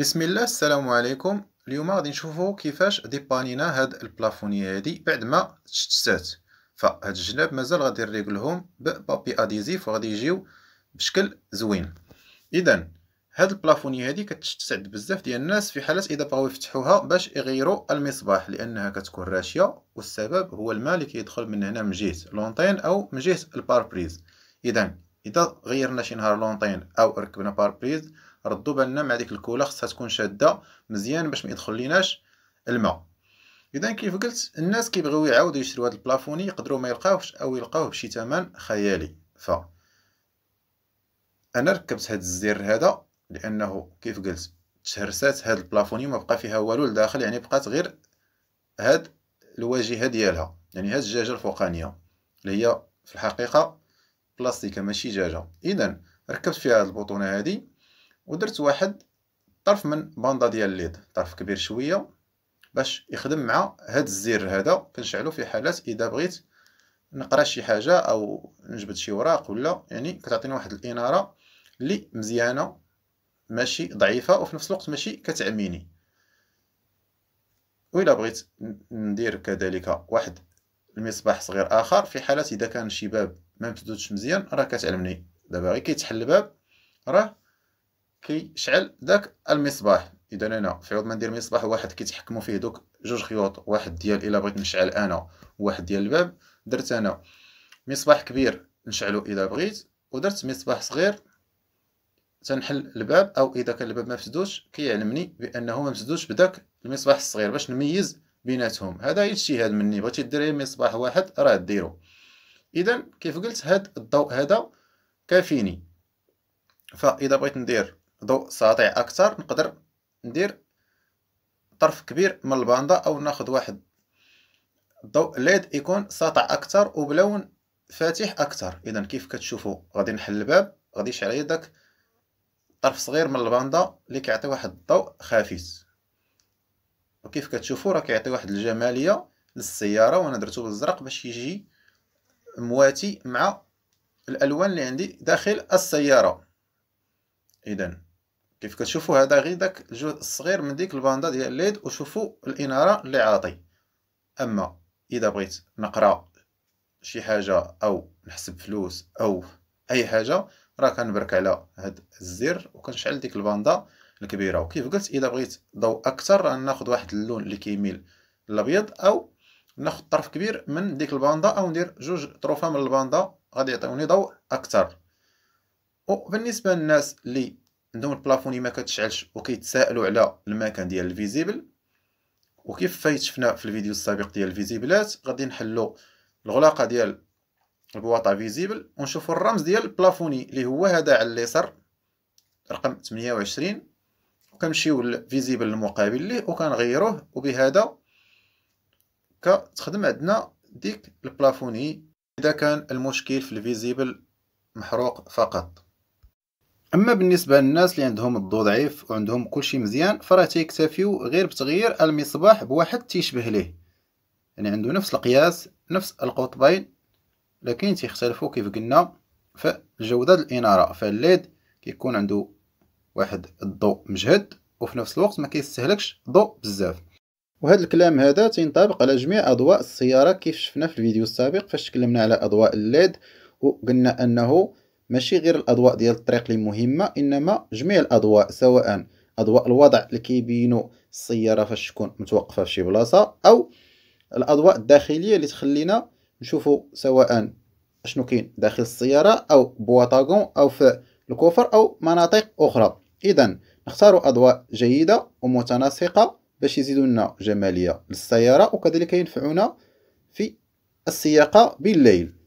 بسم الله السلام عليكم اليوم غادي نشوفو كيفاش ديبانينا هاد البلافونية هادي بعد ما تشتات فهاد الجناب مازال غادي نريقلهم ببابي اديزيف وغادي يجيو بشكل زوين اذا هاد البلافونية هادي كتستعد بزاف ديال الناس في حالة اذا بغاو يفتحوها باش يغيروا المصباح لانها كتكون راشية والسبب هو الماء اللي كيدخل من هنا من جهة لونطين او من جهة الباربريز اذا اذا غيرنا شي نهار لونطين او ركبنا باربريز ردوا بالنا مع ديك الكولا خصها تكون شاده مزيان باش ما يدخل ليناش الماء اذا كيف قلت الناس كيبغيو يعاودوا يشريو هذا البلافوني يقدروا ما يلقاوش او يلقاوه بشي ثمن خيالي ف انا ركبت هذا الزر هذا لانه كيف قلت تهرسات هذا البلافوني ما بقى فيها والو لداخل يعني بقات غير هاد الواجهه ديالها يعني هاد الجاجه الفوقانيه اللي هي في الحقيقه بلاستيكه ماشي جاجة اذا ركبت فيها هذه البطونه هذه ودرت واحد طرف من باندا ديال الليد طرف كبير شويه باش يخدم مع هاد الزر هذا كنشعلو في حالات اذا بغيت نقرا شي حاجه او نجبد شي وراق ولا يعني كتعطيني واحد الاناره اللي مزيانه ماشي ضعيفه وفي نفس الوقت ماشي كتعميني وإلا بغيت ندير كذلك واحد المصباح صغير اخر في حاله اذا كان شي باب ما متدوتش مزيان راه كتعلمني دابا غير كيتحل الباب راه كيشعل داك المصباح اذا انا في عوض ما ندير مصباح واحد كيتحكموا فيه دوك جوج خيوط واحد ديال الا بغيت نشعل انا واحد ديال الباب درت انا مصباح كبير نشعلو اذا بغيت ودرت مصباح صغير تنحل الباب او اذا كان الباب ما مسدوش كيعلمني بانه ما مسدوش بداك المصباح الصغير باش نميز بيناتهم هذا هي اجتهاد مني بغيتي دير مصباح واحد راه ديرو اذا كيف قلت هاد الضوء هذا كافيني فاذا بغيت ندير ضوء ساطع اكثر نقدر ندير طرف كبير من الباندا او ناخذ واحد ضوء ليد يكون ساطع اكثر وبلون فاتح اكثر اذا كيف كتشوفوا غادي نحل الباب غادي يشعل يدك طرف صغير من الباندا اللي كيعطي واحد الضوء خافت وكيف كتشوفوا راه كيعطي واحد الجماليه للسياره وانا درتو بالزرق باش يجي مواتي مع الالوان اللي عندي داخل السياره اذا كيف كتشوفوا هذا غير داك الجزء الصغير من ديك الباندا ديال الليد وشوفوا الاناره اللي عاطي اما اذا بغيت نقرا شي حاجه او نحسب فلوس او اي حاجه راه كنبرك على هاد الزر وكنشعل ديك الباندا الكبيره وكيف قلت اذا بغيت ضوء اكثر راه ناخذ واحد اللون اللي كيميل الابيض او ناخذ طرف كبير من ديك الباندا او ندير جوج طروفه من الباندا غادي يعطيوني ضوء اكثر وبالنسبه للناس اللي عندهم البلافوني ما كتشعلش وكيتسائلوا على المكان ديال الفيزيبل وكيف فايت شفنا في الفيديو السابق ديال الفيزيبلات غادي نحلو الغلاقه ديال البواطا فيزيبل ونشوفوا الرمز ديال البلافوني اللي هو هذا على اليسار رقم 28 وكنمشيو للفيزيبل المقابل ليه وكنغيروه وبهذا كتخدم عندنا ديك البلافوني إذا كان المشكل في الفيزيبل محروق فقط اما بالنسبه للناس اللي عندهم الضو ضعيف وعندهم كلشي مزيان فراه تيكتفيو غير بتغيير المصباح بواحد تيشبه ليه يعني عنده نفس القياس نفس القطبين لكن تيختلفوا كيف قلنا في جوده الاناره فالليد كيكون عنده واحد الضوء مجهد وفي نفس الوقت ما كيستهلكش ضوء بزاف وهذا الكلام هذا تينطبق على جميع اضواء السياره كيف شفنا في الفيديو السابق فاش تكلمنا على اضواء الليد وقلنا انه ماشي غير الاضواء ديال الطريق اللي مهمه انما جميع الاضواء سواء اضواء الوضع اللي كيبينوا السياره فاش تكون متوقفه في شي بلاصه او الاضواء الداخليه اللي تخلينا نشوفوا سواء شنو كاين داخل السياره او بواطاغون او في الكوفر او مناطق اخرى اذا نختار اضواء جيده ومتناسقه باش يزيدوا لنا جماليه للسياره وكذلك ينفعونا في السياقه بالليل